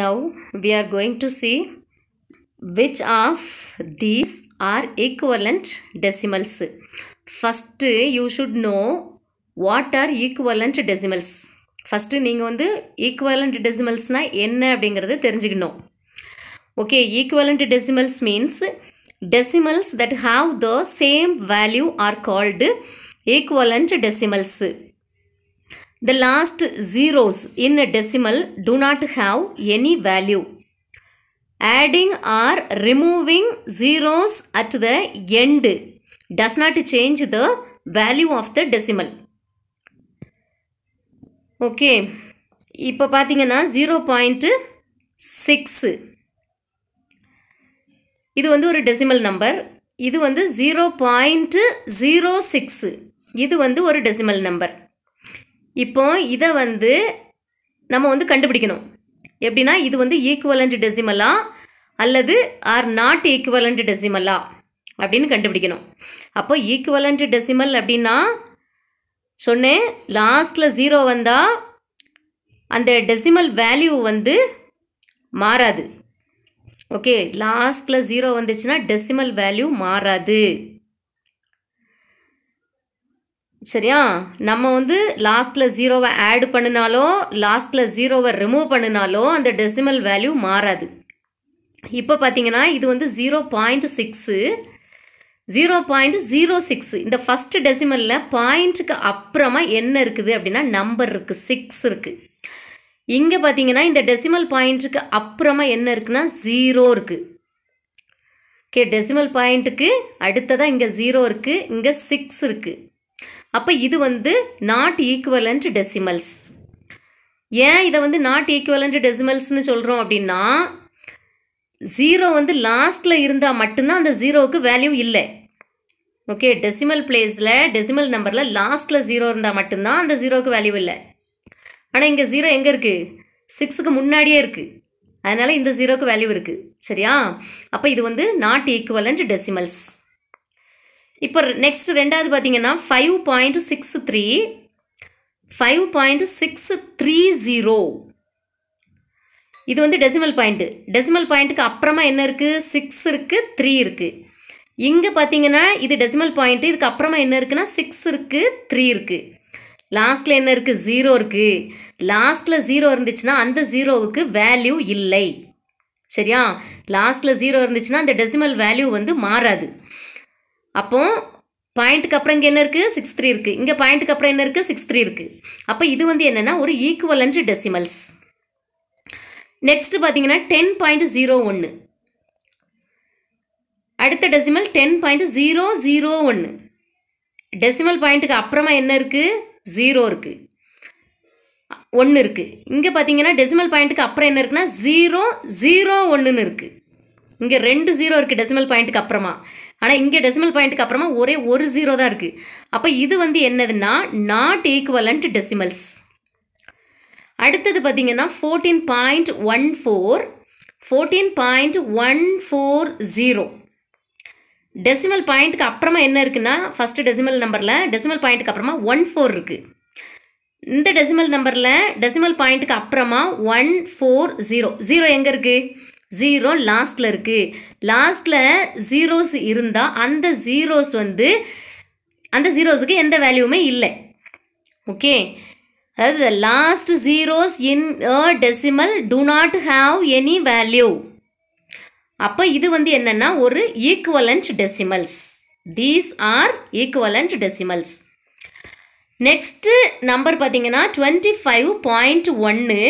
Now we are going to see which of these are equivalent decimals. First you should know what are equivalent decimals. First you on the equivalent decimals na enna Okay, equivalent decimals means decimals that have the same value are called equivalent decimals. The last zeros in a decimal do not have any value. Adding or removing zeros at the end does not change the value of the decimal. Okay இப்போ பார்த்தீங்கன்னா zero point six இது வந்து ஒரு decimal number இது வந்து zero point zero six இது வந்து ஒரு டெசிமல் நம்பர் இப்போ இதை வந்து நம்ம வந்து கண்டுபிடிக்கணும் எப்படின்னா இது வந்து ஈக்குவலண்ட் டெசிமலா அல்லது ஆர் நாட் ஈக்குவலண்ட் டெசிமலா அப்படின்னு கண்டுபிடிக்கணும் அப்போ ஈக்குவலண்ட் டெசிமல் அப்படின்னா சொன்னேன் லாஸ்ட்டில் ஜீரோ வந்தால் அந்த டெசிமல் வேல்யூ வந்து மாறாது ஓகே லாஸ்ட்டில் ஜீரோ வந்துச்சுன்னா டெசிமல் வேல்யூ மாறாது சரியா நம்ம வந்து லாஸ்ட்டில் ஜீரோவை ஆட் பண்ணினாலோ லாஸ்ட்டில் ஜீரோவை ரிமூவ் பண்ணினாலோ அந்த டெசிமல் வேல்யூ மாறாது இப்போ பார்த்தீங்கன்னா இது வந்து zero point six zero point zero six இந்த ஃபஸ்ட்டு டெசிமலில் பாயிண்ட்டுக்கு அப்புறமா என்ன இருக்குது அப்படின்னா நம்பர் இருக்குது சிக்ஸ் இருக்குது இங்கே பார்த்தீங்கன்னா இந்த டெசிமல் பாயிண்ட்டுக்கு அப்புறமா என்ன இருக்குன்னா ஜீரோ இருக்குது ஓகே டெசிமல் பாயிண்ட்டுக்கு அடுத்ததாக இங்கே ஜீரோ இருக்குது இங்கே சிக்ஸ் இருக்குது அப்போ இது வந்து நாட் ஈக்குவலண்ட் டெசிமல்ஸ் ஏன் இதை வந்து நாட் ஈக்குவலண்ட் டெசிமல்ஸ்னு சொல்கிறோம் அப்படின்னா ஜீரோ வந்து லாஸ்ட்டில் இருந்தால் மட்டும்தான் அந்த ஜீரோவுக்கு வேல்யூ இல்லை ஓகே டெசிமல் பிளேஸில் டெசிமல் நம்பரில் லாஸ்ட்டில் ஜீரோ இருந்தால் மட்டும்தான் அந்த ஜீரோவுக்கு வேல்யூ இல்லை ஆனால் இங்கே ஜீரோ எங்கே இருக்குது சிக்ஸுக்கு முன்னாடியே இருக்குது அதனால் இந்த ஜீரோக்கு வேல்யூ இருக்குது சரியா அப்போ இது வந்து நாட் ஈக்குவலண்ட் டெசிமல்ஸ் இப்போ நெக்ஸ்ட் ரெண்டாவது பார்த்தீங்கன்னா five point six three five point six three zero இது வந்து டெசிமல் பாயிண்ட்டு டெசிமல் பாயிண்ட்டுக்கு அப்புறமா என்ன இருக்குது சிக்ஸ் இருக்குது த்ரீ இருக்குது இங்கே பார்த்தீங்கன்னா இது டெசிமல் பாயிண்ட்டு இதுக்கு அப்புறமா என்ன இருக்குன்னா சிக்ஸ் இருக்குது த்ரீ இருக்குது லாஸ்ட்டில் என்ன இருக்குது ஜீரோ இருக்குது லாஸ்ட்டில் ஜீரோ இருந்துச்சுன்னா அந்த ஜீரோவுக்கு வேல்யூ இல்லை சரியா லாஸ்ட்டில் ஜீரோ இருந்துச்சுன்னா அந்த டெசிமல் வேல்யூ வந்து மாறாது அப்போ பாயிண்ட்டுக்கு அப்புறம் இங்கே என்ன இருக்குது சிக்ஸ் த்ரீ இருக்குது இங்கே பாயிண்ட்டுக்கு அப்புறம் என்ன இருக்குது சிக்ஸ் த்ரீ இருக்குது அப்போ இது வந்து என்னென்னா ஒரு ஈக்குவலண்ட் டெசிமல்ஸ் நெக்ஸ்ட் பார்த்தீங்கன்னா டென் பாயிண்ட் ஜீரோ ஒன்று அடுத்த decimal ten point zero zero ஒன்று டெசிமல் பாயிண்ட்டுக்கு அப்புறமா என்ன இருக்குது ஜீரோ இருக்குது ஒன்று இருக்குது இங்கே பார்த்தீங்கன்னா டெசிமல் பாயிண்ட்டுக்கு அப்புறம் என்ன இருக்குன்னா ஜீரோ ஜீரோ ஒன்றுன்னு இருக்குது இங்கே ரெண்டு ஜீரோ இருக்குது டெசிமல் பாயிண்ட்டுக்கு அப்புறமா ஆனால் இங்கே டெசிமல் பாயிண்ட்டுக்கு அப்புறமா ஒரே ஒரு ஜீரோ தான் இருக்குது அப்போ இது வந்து என்னதுன்னா நாட் ஈக்குவலண்ட் டெசிமல்ஸ் அடுத்தது பார்த்தீங்கன்னா fourteen point one four fourteen point one four zero decimal பாயிண்ட்டுக்கு அப்புறமா என்ன இருக்குன்னா ஃபஸ்ட்டு டெசிமல் நம்பரில் டெசிமல் பாயிண்ட்டுக்கு அப்புறமா ஒன் ஃபோர் இருக்குது இந்த டெசிமல் நம்பரில் டெசிமல் பாயிண்ட்டுக்கு அப்புறமா ஒன் ஃபோர் ஜீரோ ஜீரோ எங்கே இருக்குது ஜீரோ லாஸ்ட்டில் இருக்குது லாஸ்ட்டில் ஜீரோஸ் இருந்தால் அந்த ஜீரோஸ் வந்து அந்த ஜீரோஸுக்கு எந்த வேல்யூமே இல்லை ஓகே அதாவது last zeros in a decimal do not have any value அப்போ இது வந்து என்னென்னா ஒரு equivalent decimals these are equivalent decimals next number பார்த்தீங்கன்னா டுவெண்ட்டி ஃபைவ் பாயிண்ட் ஒன்று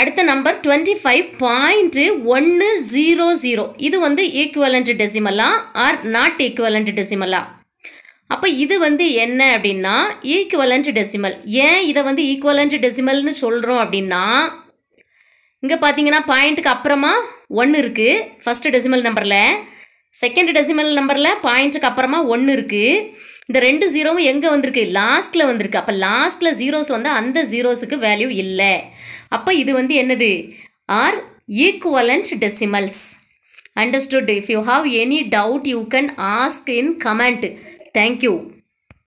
அடுத்த நம்பர் டுவெண்ட்டி ஃபைவ் பாயிண்ட்டு ஒன்று ஜீரோ ஜீரோ இது வந்து ஈக்குவலண்ட் டெசிமலா ஆர் நாட் ஈக்குவலண்ட் டெசிமலா அப்போ இது வந்து என்ன அப்படின்னா ஈக்குவலண்ட் டெசிமல் ஏன் இதை வந்து ஈக்குவலண்ட் டெசிமல்னு சொல்கிறோம் அப்படின்னா இங்கே பார்த்தீங்கன்னா பாயிண்ட்டுக்கு அப்புறமா ஒன்று இருக்குது ஃபஸ்ட்டு டெசிமல் நம்பரில் செகண்ட் டெசிமல் நம்பரில் பாயிண்ட்டுக்கு அப்புறமா ஒன்று இருக்குது இந்த ரெண்டு ஜீரோவும் எங்கே வந்திருக்கு லாஸ்ட்டில் வந்திருக்கு அப்போ லாஸ்ட்டில் ஜீரோஸ் வந்து அந்த ஜீரோஸுக்கு வேல்யூ இல்லை அப்போ இது வந்து என்னது are equivalent decimals understood if you have any doubt you can ask in comment thank you